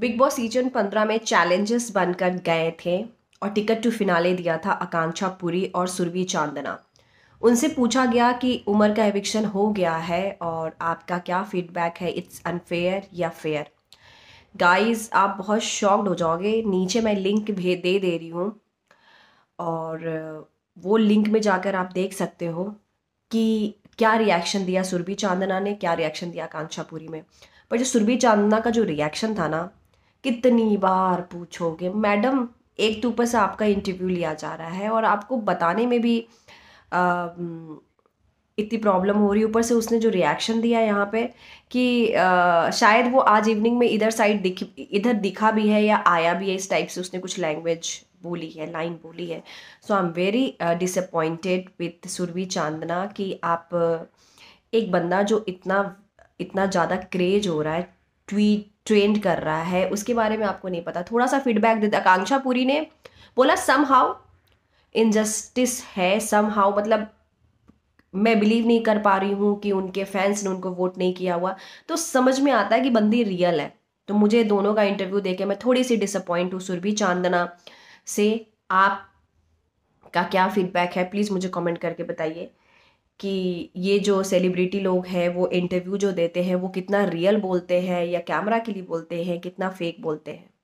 big boss season पंद्रह में challenges बनकर गए थे और टिकट टू फिनाले दिया था आकांक्षा पुरी और सुरभि चांदना उनसे पूछा गया कि उम्र का एविक्शन हो गया है और आपका क्या फीडबैक है इट्स अनफेयर या फेयर गाइस आप बहुत शॉक्ड हो जाओगे नीचे मैं लिंक भेज दे दे रही हूँ और वो लिंक में जाकर आप देख सकते हो कि क्या रिएक्शन दिया सुरभि चांदना ने क्या रिएक्शन दिया आकांक्षा पुरी में पर जो सुरभि चांदना का जो रिएक्शन था ना कितनी बार पूछोगे मैडम एक तो ऊपर से आपका इंटरव्यू लिया जा रहा है और आपको बताने में भी आ, इतनी प्रॉब्लम हो रही है ऊपर से उसने जो रिएक्शन दिया यहाँ पे कि आ, शायद वो आज इवनिंग में इधर साइड दिख इधर दिखा भी है या आया भी है इस टाइप से उसने कुछ लैंग्वेज बोली है लाइन बोली है so I am very disappointed with Surbhi Chandna कि आप एक बंदा जो इतना इतना ज़्यादा क्रेज हो रहा है ट्वीट ट्रेंड कर रहा है उसके बारे में आपको नहीं पता थोड़ा सा फीडबैक देता आकांक्षा पुरी ने बोला सम हाउ इनजस्टिस है सम हाउ मतलब मैं बिलीव नहीं कर पा रही हूँ कि उनके फैंस ने उनको वोट नहीं किया हुआ तो समझ में आता है कि बंदी रियल है तो मुझे दोनों का इंटरव्यू देके मैं थोड़ी सी डिसअपॉइंट हूँ सुरभि चांदना से आप का क्या फीडबैक है प्लीज़ मुझे कमेंट करके बताइए कि ये जो सेलिब्रिटी लोग हैं वो इंटरव्यू जो देते हैं वो कितना रियल बोलते हैं या कैमरा के लिए बोलते हैं कितना फेक बोलते हैं